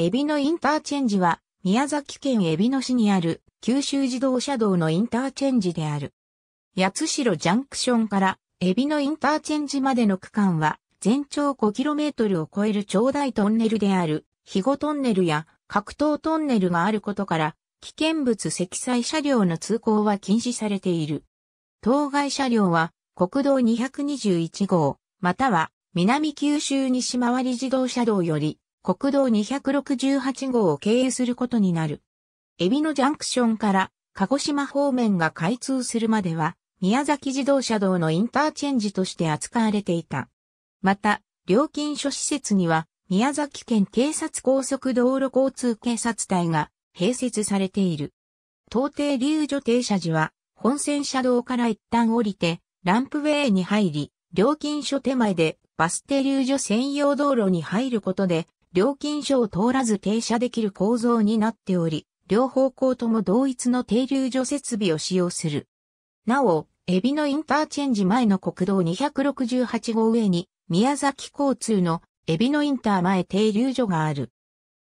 エビのインターチェンジは、宮崎県エビの市にある九州自動車道のインターチェンジである。八代ジャンクションからエビのインターチェンジまでの区間は、全長 5km を超える長大トンネルである、肥後トンネルや格闘トンネルがあることから、危険物積載車両の通行は禁止されている。当該車両は国道221号、または南九州西回り自動車道より国道268号を経由することになる。エビのジャンクションから鹿児島方面が開通するまでは、宮崎自動車道のインターチェンジとして扱われていた。また、料金所施設には、宮崎県警察高速道路交通警察隊が併設されている。到底流女停車時は、本線車道から一旦降りて、ランプウェイに入り、料金所手前でバス停流女専用道路に入ることで、料金所を通らず停車できる構造になっており、両方向とも同一の停留所設備を使用する。なお、エビのインターチェンジ前の国道268号上に、宮崎交通のエビのインター前停留所がある。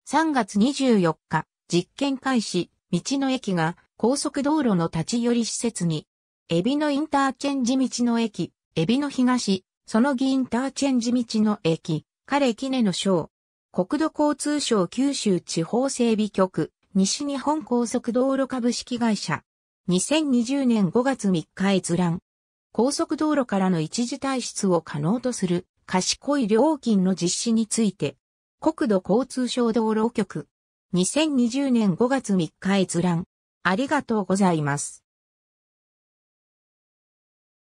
3月24日、実験開始、道の駅が高速道路の立ち寄り施設に、エビのインターチェンジ道の駅、エビの東、そのぎインターチェンジ道の駅、彼記念の章、国土交通省九州地方整備局、西日本高速道路株式会社。2020年5月3日閲覧。高速道路からの一時退出を可能とする賢い料金の実施について、国土交通省道路局。2020年5月3日閲覧。ありがとうございます。